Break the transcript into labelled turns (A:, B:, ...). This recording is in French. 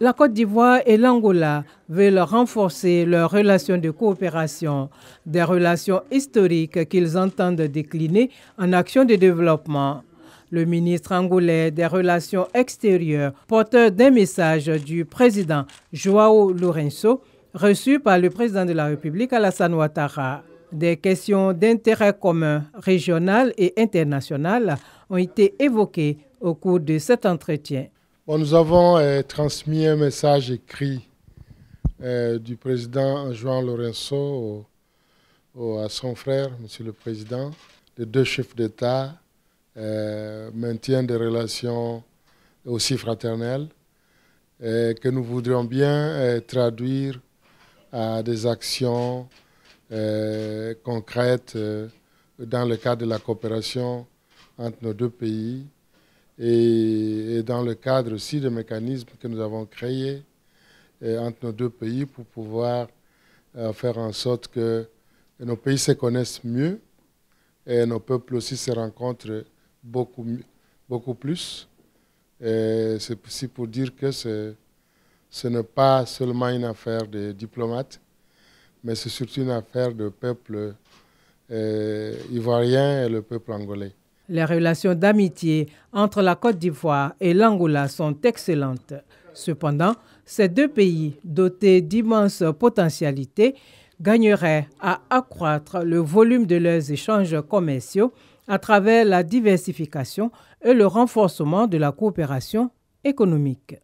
A: La Côte d'Ivoire et l'Angola veulent renforcer leurs relations de coopération, des relations historiques qu'ils entendent décliner en actions de développement. Le ministre angolais des Relations extérieures, porteur d'un message du président Joao Lourenço, reçu par le président de la République Alassane Ouattara. Des questions d'intérêt commun régional et international ont été évoquées au cours de cet entretien
B: nous avons euh, transmis un message écrit euh, du président jean Lorenzo à son frère, Monsieur le Président. Les deux chefs d'État euh, maintiennent des relations aussi fraternelles que nous voudrions bien traduire à des actions concrètes dans le cadre de la coopération entre nos deux pays et, dans le cadre aussi des mécanismes que nous avons créés euh, entre nos deux pays pour pouvoir euh, faire en sorte que nos pays se connaissent mieux et nos peuples aussi se rencontrent beaucoup, beaucoup plus. C'est aussi pour dire que ce, n'est pas seulement une affaire de diplomates, mais c'est surtout une affaire de peuple euh, ivoirien et le peuple angolais.
A: Les relations d'amitié entre la Côte d'Ivoire et l'Angola sont excellentes. Cependant, ces deux pays, dotés d'immenses potentialités, gagneraient à accroître le volume de leurs échanges commerciaux à travers la diversification et le renforcement de la coopération économique.